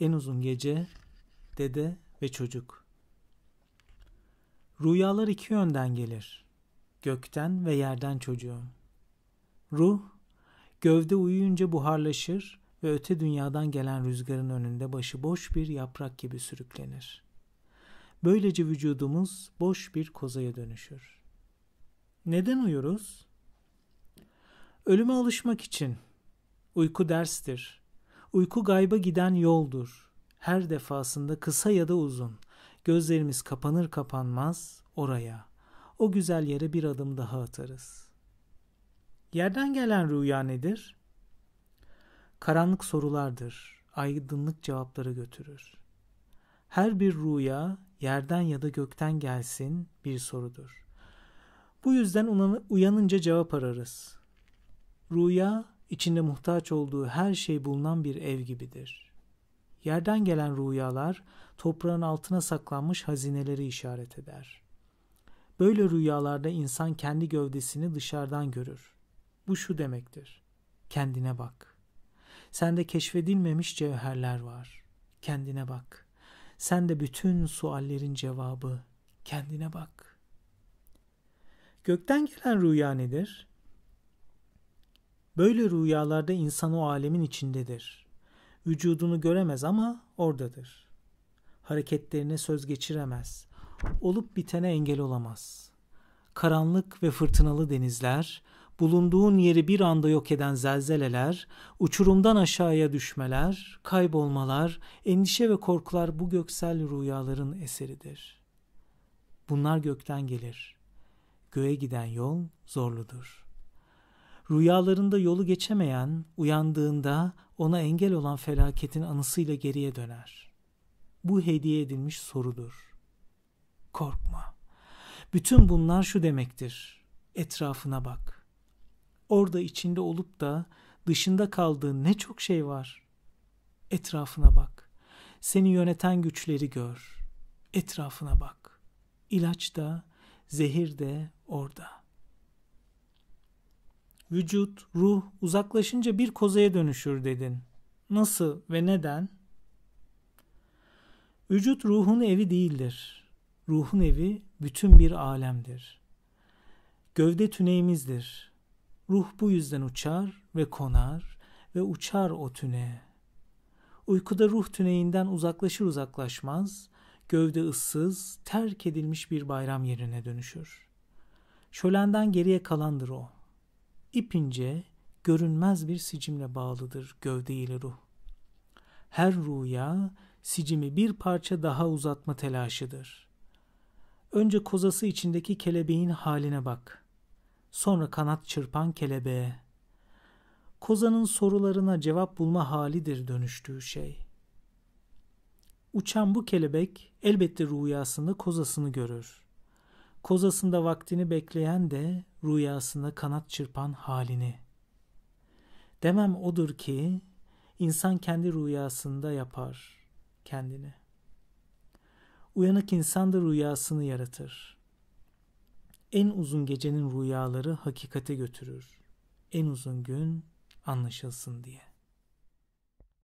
En uzun gece, dede ve çocuk. Rüyalar iki yönden gelir. Gökten ve yerden çocuğum. Ruh, gövde uyuyunca buharlaşır ve öte dünyadan gelen rüzgarın önünde başı boş bir yaprak gibi sürüklenir. Böylece vücudumuz boş bir kozaya dönüşür. Neden uyuruz? Ölüme alışmak için. Uyku derstir. Uyku gayba giden yoldur. Her defasında kısa ya da uzun. Gözlerimiz kapanır kapanmaz oraya. O güzel yere bir adım daha atarız. Yerden gelen rüya nedir? Karanlık sorulardır. Aydınlık cevapları götürür. Her bir rüya yerden ya da gökten gelsin bir sorudur. Bu yüzden uyanınca cevap ararız. Rüya içinde muhtaç olduğu her şey bulunan bir ev gibidir. Yerden gelen rüyalar toprağın altına saklanmış hazineleri işaret eder. Böyle rüyalarda insan kendi gövdesini dışarıdan görür. Bu şu demektir. Kendine bak. Sende keşfedilmemiş cevherler var. Kendine bak. Sende bütün suallerin cevabı. Kendine bak. Gökten gelen rüya nedir? Böyle rüyalarda insan o alemin içindedir. Vücudunu göremez ama oradadır. Hareketlerine söz geçiremez. Olup bitene engel olamaz. Karanlık ve fırtınalı denizler, bulunduğun yeri bir anda yok eden zelzeleler, uçurumdan aşağıya düşmeler, kaybolmalar, endişe ve korkular bu göksel rüyaların eseridir. Bunlar gökten gelir. Göğe giden yol zorludur.'' Rüyalarında yolu geçemeyen, uyandığında ona engel olan felaketin anısıyla geriye döner. Bu hediye edilmiş sorudur. Korkma. Bütün bunlar şu demektir. Etrafına bak. Orada içinde olup da dışında kaldığın ne çok şey var. Etrafına bak. Seni yöneten güçleri gör. Etrafına bak. İlaç da, zehir de orada.'' vücut, ruh uzaklaşınca bir kozaya dönüşür dedin. Nasıl ve neden? Vücut ruhun evi değildir. Ruhun evi bütün bir alemdir. Gövde tüneyimizdir. Ruh bu yüzden uçar ve konar ve uçar o tüneğe. Uykuda ruh tüneyinden uzaklaşır uzaklaşmaz, gövde ıssız, terk edilmiş bir bayram yerine dönüşür. Şölenden geriye kalandır o ipince görünmez bir sicimle bağlıdır gövde ile ruh. Her ruya sicimi bir parça daha uzatma telaşıdır. Önce kozası içindeki kelebeğin haline bak. Sonra kanat çırpan kelebeğe. Kozanın sorularına cevap bulma halidir dönüştüğü şey. Uçan bu kelebek elbette rüyasında kozasını görür.'' kozasında vaktini bekleyen de rüyasında kanat çırpan halini. Demem odur ki insan kendi rüyasında yapar kendini. Uyanık insan da rüyasını yaratır. En uzun gecenin rüyaları hakikate götürür. En uzun gün anlaşılsın diye.